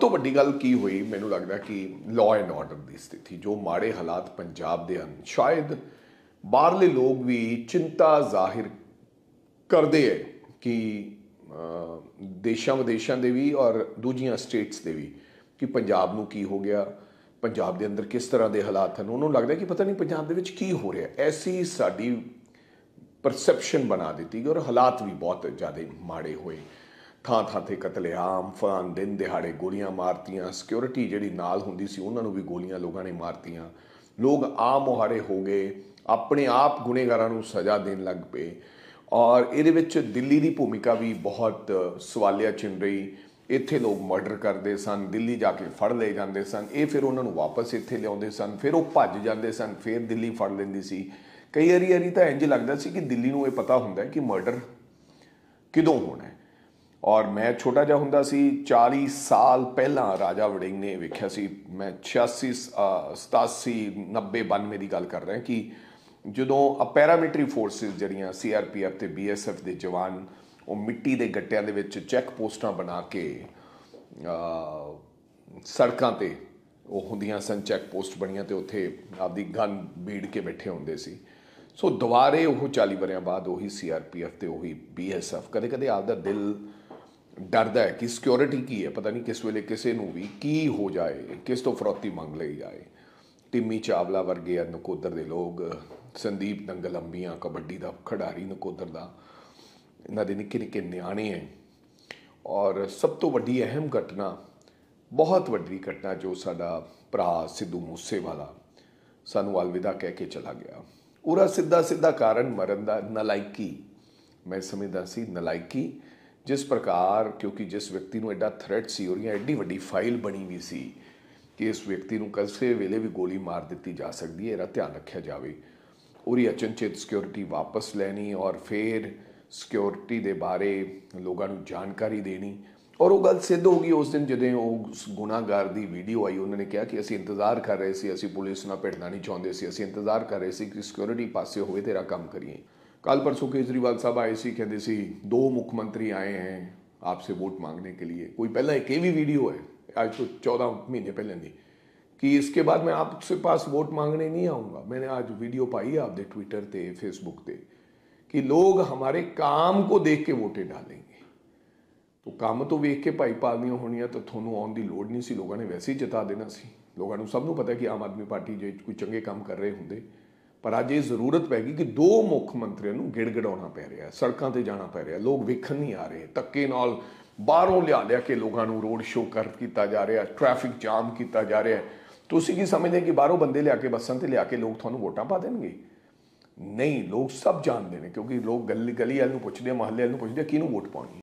ਤੋਂ ਵੱਡੀ ਗੱਲ ਕੀ ਹੋਈ ਮੈਨੂੰ ਲੱਗਦਾ ਕਿ ਲਾਅ ਐਂਡ ਆਰਡਰ ਦੀ ਸਥਿਤੀ ਜੋ ਮਾੜੇ ਹਾਲਾਤ ਪੰਜਾਬ ਦੇ ਹਨ ਸ਼ਾਇਦ ਬਾਹਰਲੇ ਲੋਕ ਵੀ ਚਿੰਤਾ ਜ਼ਾਹਿਰ ਕਰਦੇ ਐ ਕਿ ਦੇਸ਼ਾਂ ਵਿਦੇਸ਼ਾਂ ਦੇ ਵੀ ਔਰ ਦੂਜੀਆਂ ਸਟੇਟਸ ਦੇ ਵੀ ਕਿ ਪੰਜਾਬ ਨੂੰ ਕੀ ਹੋ ਗਿਆ ਪੰਜਾਬ ਦੇ ਅੰਦਰ ਕਿਸ ਤਰ੍ਹਾਂ ਦੇ ਹਾਲਾਤ ਹਨ ਉਹਨਾਂ ਨੂੰ ਲੱਗਦਾ ਕਿ ਪਤਾ ਨਹੀਂ ਪੰਜਾਬ ਦੇ ਵਿੱਚ ਕੀ ਹੋ ਰਿਹਾ ਐਸੀ ਸਾਡੀ ਪਰਸੈਪਸ਼ਨ ਬਣਾ ਦਿੱਤੀ ਔਰ ਹਾਲਾਤ ਵੀ ਬਹੁਤ ਜ਼ਿਆਦਾ ਮਾੜੇ ਹੋਏ ਥਾਂ ਥਾਂ ਤੇ ਕਤਲੇਆਮ ਫਰਾਂ ਦਿਨ ਦਿਹਾੜੇ ਗੋਲੀਆਂ ਮਾਰਤੀਆਂ ਸਿਕਿਉਰਿਟੀ ਜਿਹੜੀ ਨਾਲ ਹੁੰਦੀ ਸੀ ਉਹਨਾਂ ਨੂੰ ਵੀ ਗੋਲੀਆਂ ਲੋਕਾਂ ਨੇ ਮਾਰਤੀਆਂ ਲੋਕ ਆਮ ਮੁਹਾਰੇ ਹੋ ਗਏ ਆਪਣੇ ਆਪ ਗੁਨੇਗਾਰਾਂ ਨੂੰ ਸਜ਼ਾ ਦੇਣ ਲੱਗ ਪਏ ਔਰ ਇਹਦੇ ਵਿੱਚ ਦਿੱਲੀ ਦੀ ਭੂਮਿਕਾ ਵੀ ਬਹੁਤ ਸਵਾਲਿਆ ਚਿੰਨ ਰਹੀ ਇੱਥੇ ਲੋਕ ਮਰਡਰ ਕਰਦੇ ਸਨ ਦਿੱਲੀ ਜਾ ਕੇ ਫੜ ਲਏ ਜਾਂਦੇ ਸਨ ਇਹ ਫਿਰ ਉਹਨਾਂ ਨੂੰ ਵਾਪਸ ਇੱਥੇ ਲਿਆਉਂਦੇ ਸਨ ਫਿਰ ਉਹ ਭੱਜ ਜਾਂਦੇ ਸਨ ਫਿਰ ਦਿੱਲੀ ਫੜ ਲੈਂਦੀ ਸੀ ਕਈ ਵਾਰੀ ਵਾਰੀ ਤਾਂ ਇੰਜ ਲੱਗਦਾ ਸੀ ਕਿ ਦਿੱਲੀ ਨੂੰ ਇਹ ਪਤਾ ਹੁੰਦਾ ਹੈ ਕਿ ਮਰਡਰ ਕਿਦੋਂ ਹੋਣਾ ਹੈ ਔਰ ਮੈਂ ਛੋਟਾ ਜਿਹਾ ਹੁੰਦਾ ਸੀ 40 ਸਾਲ ਪਹਿਲਾਂ ਰਾਜਾ ਵੜਿੰਗ ਨੇ ਵੇਖਿਆ ਸੀ ਮੈਂ 86 87 90 92 ਦੀ ਗੱਲ ਕਰ ਰਿਹਾ ਕਿ ਜਦੋਂ ਆ ਪੈਰਾਮਿਲਟਰੀ ਫੋਰਸਸ ਜਿਹੜੀਆਂ ਸੀਆਰਪੀਐਫ ਤੇ ਬੀਐਸਐਫ ਦੇ ਜਵਾਨ ਉਹ ਮਿੱਟੀ ਦੇ ਗੱਟਿਆਂ ਦੇ ਵਿੱਚ ਚੈੱਕ ਪੋਸਟਾਂ ਬਣਾ ਕੇ ਸੜਕਾਂ ਤੇ ਉਹ ਹੁੰਦੀਆਂ ਸਨ ਚੈੱਕ ਪੋਸਟ ਬਣੀਆਂ ਤੇ ਉੱਥੇ ਆਪਦੀ ਗਨ ਬੀੜ ਕੇ ਬੈਠੇ ਹੁੰਦੇ ਸੀ ਸੋ ਦੁਬਾਰੇ ਉਹ 40 ਬਰਿਆਂ ਬਾਅਦ ਉਹੀ ਸੀਆਰਪੀਐਫ ਤੇ ਉਹੀ ਬੀਐਸਐਫ ਕਦੇ ਕਦੇ ਆਪਦਾ ਦਿਲ ਡਰਦਾ ਹੈ ਕਿ ਸਿਕਿਉਰਿਟੀ ਕੀ ਹੈ ਪਤਾ ਨਹੀਂ ਕਿਸ ਵੇਲੇ ਕਿਸੇ ਨੂੰ ਵੀ ਕੀ ਹੋ ਜਾਏ ਕਿਸ ਤੋਂ ਫਰੋਤੀ ਮੰਗ ਲਈ ਜਾਏ ਟਿੰਮੀ ਚਾਵਲਾ ਵਰਗੇ ਆ ਨਕੋਦਰ ਦੇ ਲੋਕ ਸੰਦੀਪ ਨੰਗਲ ਅੰਬੀਆਂ ਕਬੱਡੀ ਦਾ ਖਿਡਾਰੀ ਨਕੋਦਰ ਦਾ ਇਹਨਾਂ ਦੇ ਨਿੱਕੇ ਨਿੱਕੇ ਨਿਆਣੇ ਐ ਔਰ ਸਭ ਤੋਂ ਵੱਡੀ ਅਹਿਮ ਘਟਨਾ ਬਹੁਤ ਵੱਡੀ ਘਟਨਾ ਜੋ ਸਾਡਾ ਭਰਾ ਸਿੱਧੂ ਮੂਸੇਵਾਲਾ ਸਾਨੂੰ ਅਲਵਿਦਾ ਕਹਿ ਕੇ ਚਲਾ ਗਿਆ ਉਹਦਾ ਸਿੱਧਾ ਸਿੱਧਾ ਕਾਰਨ ਮਰਨ ਦਾ ਨਲਾਇਕੀ ਮੈਂ ਸਮਝਦਾ ਸੀ ਨਲਾਇਕੀ ਜਿਸ ਪ੍ਰਕਾਰ ਕਿਉਂਕਿ ਜਿਸ ਵਿਅਕਤੀ ਨੂੰ ਐਡਾ ਥ੍ਰੈਟ ਸੀ ਹੋ ਰਿਹਾ ਐਡੀ ਵੱਡੀ ਫਾਈਲ ਬਣੀ ਵੀ ਸੀ ਕਿ ਇਸ ਵਿਅਕਤੀ ਨੂੰ ਕਿਸੇ ਵੇਲੇ ਵੀ ਗੋਲੀ ਮਾਰ ਦਿੱਤੀ ਜਾ ਸਕਦੀ ਹੈ ਇਹਦਾ ਧਿਆਨ ਰੱਖਿਆ ਜਾਵੇ ਔਰ ਇਹ ਅਚਨਚੇਤ ਸਿਕਿਉਰਿਟੀ ਵਾਪਸ ਲੈਣੀ ਔਰ ਫਿਰ ਸਿਕਿਉਰਿਟੀ ਦੇ ਬਾਰੇ ਲੋਕਾਂ ਨੂੰ ਜਾਣਕਾਰੀ ਦੇਣੀ ਔਰ ਉਹ ਗੱਲ ਸਿੱਧ ਹੋ ਗਈ ਉਸ ਦਿਨ ਜਦੋਂ ਉਹ ਗੁਨਾਹਗਾਰ ਦੀ ਵੀਡੀਓ ਆਈ ਉਹਨਾਂ ਨੇ ਕਿਹਾ ਕਿ ਅਸੀਂ ਇੰਤਜ਼ਾਰ ਕਰ ਰਹੇ ਸੀ ਅਸੀਂ ਪੁਲਿਸ ਨਾਲ ਭਿੜਨਾ ਨਹੀਂ ਚਾਹੁੰਦੇ ਸੀ ਅਸੀਂ ਇੰਤਜ਼ਾਰ ਕਰ ਰਹੇ ਸੀ ਕਿ ਸਿਕਿਉਰਿਟੀ ਪਾਸੇ ਹੋਵੇ ਤੇਰਾ ਕੰਮ ਕਰੀਏ ਕੱਲ ਪਰਸੋਂ ਕੇਜਰੀਵਾਲ ਸਾਹਿਬ ਆਏ ਸੀ ਕਹਿੰਦੇ ਸੀ ਦੋ ਮੁੱਖ ਮੰਤਰੀ ਆਏ ਹੈ ਆਪਸੇ ਵੋਟ ਮੰਗਣੇ ਕੇ ਲਈ ਕੋਈ ਪਹਿਲਾ ਇੱਕ ਵੀ ਵੀਡੀਓ ਹੈ ਅੱਜ ਤੋਂ 14 ਮਹੀਨੇ ਪਹਿਲਾਂ ਦੀ ਕਿ ਇਸਕੇ ਬਾਅਦ ਮੈਂ ਆਪਸੇ ਪਾਸ ਵੋਟ ਮੰਗਣੇ ਨਹੀਂ ਆਉਂਗਾ ਮੈਨੇ ਅੱਜ ਵੀਡੀਓ ਪਾਈ ਆ ਆਪਦੇ ਟਵਿੱਟਰ ਤੇ ਫੇਸਬੁੱਕ ਤੇ ਕਿ ਲੋਕ ਹਮਾਰੇ ਕਾਮ ਕੋ ਦੇਖ ਕੇ ਵੋਟੇ ਡਾਲेंगे ਤੋ ਕੰਮ ਤੋਂ ਵੇਖ ਕੇ ਭਾਈ ਪਾਲਦੀਆਂ ਹੋਣੀਆਂ ਤਾਂ ਤੁਹਾਨੂੰ ਆਉਣ ਦੀ ਲੋੜ ਨਹੀਂ ਸੀ ਲੋਕਾਂ ਨੇ ਵੈਸੇ ਹੀ ਜਿਤਾ ਦੇਣਾ ਸੀ ਲੋਕਾਂ ਨੂੰ ਸਭ ਨੂੰ ਪਤਾ ਕਿ ਆਮ ਆਦਮੀ ਪਾਰਟੀ ਜੇ ਕੋਈ ਚੰਗੇ ਕੰਮ ਕਰ ਰਹੇ ਹੁੰਦੇ ਪਰ ਅੱਜ ਇਹ ਜ਼ਰੂਰਤ ਪੈ ਗਈ ਕਿ ਦੋ ਮੁੱਖ ਮੰਤਰੀਆਂ ਨੂੰ ਗਿੜਗੜਾਉਣਾ ਪੈ ਰਿਹਾ ਸੜਕਾਂ ਤੇ ਜਾਣਾ ਪੈ ਰਿਹਾ ਲੋਕ ਵੇਖਣ ਨਹੀਂ ਆ ਰਹੇ ਤੱਕੇ ਨਾਲ ਬਾਹਰੋਂ ਲਿਆ ਲਿਆ ਕੇ ਲੋਕਾਂ ਨੂੰ ਰੋਡ ਸ਼ੋਅ ਕਰ ਕੀਤਾ ਜਾ ਰਿਹਾ ਟ੍ਰੈਫਿਕ ਜਾਮ ਕੀਤਾ ਜਾ ਰਿਹਾ ਤੁਸੀਂ ਕੀ ਸਮਝਦੇ ਕਿ ਬਾਹਰੋਂ ਬੰਦੇ ਲਿਆ ਕੇ ਬੱਸਾਂ ਤੇ ਲਿਆ ਕੇ ਲੋਕ ਤੁਹਾਨੂੰ ਵੋਟਾਂ ਪਾ ਦੇਣਗੇ ਨਹੀਂ ਲੋਕ ਸਭ ਜਾਣਦੇ ਨੇ ਕਿਉਂਕਿ ਲੋਕ ਗਲੀ ਗਲੀ ਵਾਲ ਨੂੰ ਪੁੱਛਦੇ ਮਹੱਲੇ ਵਾਲ ਨੂੰ ਪੁੱਛਦੇ ਕਿਹਨੂੰ ਵੋਟ ਪਾਉਣੀ